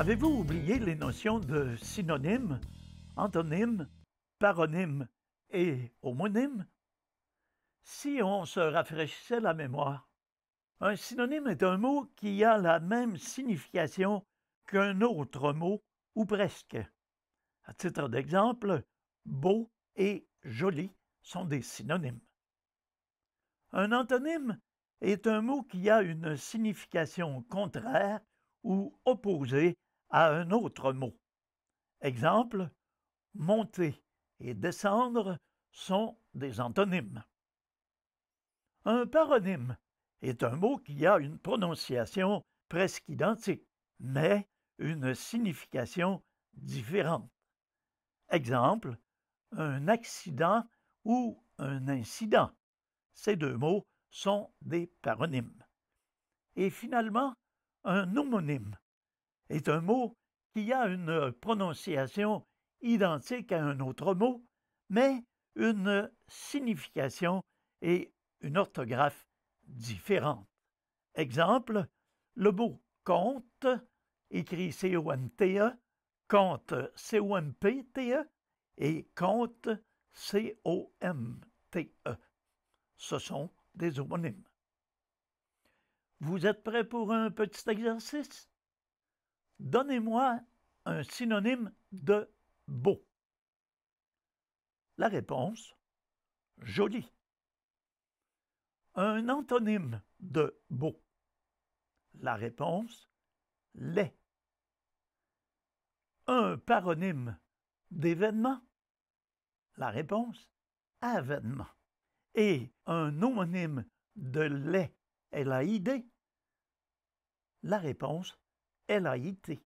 Avez-vous oublié les notions de synonyme, antonyme, paronyme et homonyme? Si on se rafraîchissait la mémoire, un synonyme est un mot qui a la même signification qu'un autre mot, ou presque. À titre d'exemple, beau et joli sont des synonymes. Un antonyme est un mot qui a une signification contraire ou opposée à un autre mot. Exemple, monter et descendre sont des antonymes. Un paronyme est un mot qui a une prononciation presque identique, mais une signification différente. Exemple, un accident ou un incident. Ces deux mots sont des paronymes. Et finalement, un homonyme est un mot qui a une prononciation identique à un autre mot, mais une signification et une orthographe différentes. Exemple, le mot compte, écrit e, C-O-N-T-E, compte C-O-M-P-T-E et compte C-O-M-T-E. Ce sont des homonymes. Vous êtes prêts pour un petit exercice? Donnez-moi un synonyme de beau. La réponse, joli. Un antonyme de beau. La réponse, laid. Un paronyme d'événement. La réponse, avènement. Et un homonyme de lait est la idée. La réponse, eat.